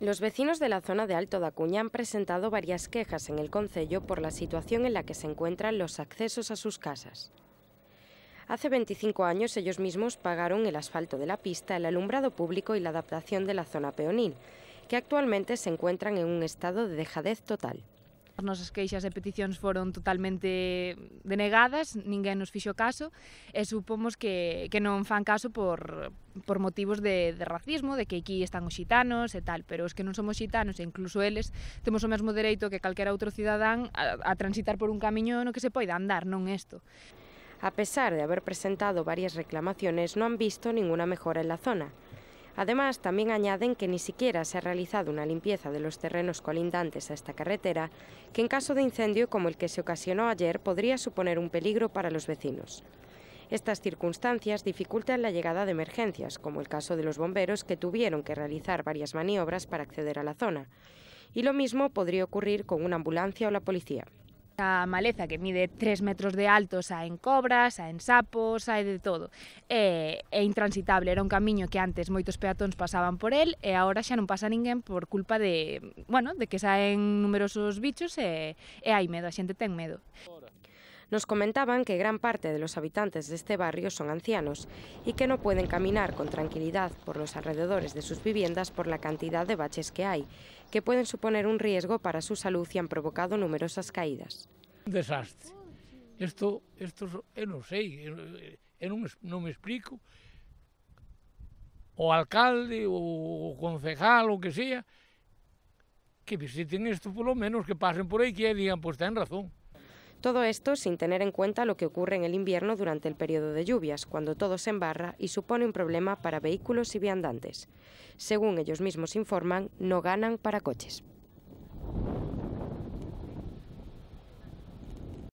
Los vecinos de la zona de Alto Dacuña han presentado varias quejas en el Concello por la situación en la que se encuentran los accesos a sus casas. Hace 25 años ellos mismos pagaron el asfalto de la pista, el alumbrado público y la adaptación de la zona peonil, que actualmente se encuentran en un estado de dejadez total. as nosas queixas e peticións foron totalmente denegadas, ninguén nos fixo caso, e supomos que, que non fan caso por, por motivos de, de racismo, de que aquí están os xitanos e tal, pero os que non somos xitanos, e incluso eles, temos o mesmo dereito que calquera outro cidadán a, a transitar por un camiño no que se poida andar, non isto. A pesar de haber presentado varias reclamaciones, no han visto ninguna mejora en la zona. Además, también añaden que ni siquiera se ha realizado una limpieza de los terrenos colindantes a esta carretera, que en caso de incendio como el que se ocasionó ayer podría suponer un peligro para los vecinos. Estas circunstancias dificultan la llegada de emergencias, como el caso de los bomberos que tuvieron que realizar varias maniobras para acceder a la zona. Y lo mismo podría ocurrir con una ambulancia o la policía. esta maleza que mide 3 metros de alto xa en cobras, xa en sapos, xa de todo. É, é intransitable, era un camiño que antes moitos peatóns pasaban por el e agora xa non pasa ninguén por culpa de, bueno, de que xa en numerosos bichos e, e hai medo, a xente ten medo. Nos comentaban que gran parte de los habitantes de este barrio son ancianos y que no pueden caminar con tranquilidad por los alrededores de sus viviendas por la cantidad de baches que hay que pueden suponer un riesgo para su salud y han provocado numerosas caídas. Un desastre. Esto, esto eu eh, non sei, eu eh, eh, non, me explico. O alcalde, o concejal, o que sea, que visiten isto lo menos, que pasen por aí que digan, pues, ten razón. Todo esto sin tener en cuenta lo que ocurre en el invierno durante el periodo de lluvias, cuando todo se embarra y supone un problema para vehículos y viandantes. Según ellos mismos informan, no ganan para coches.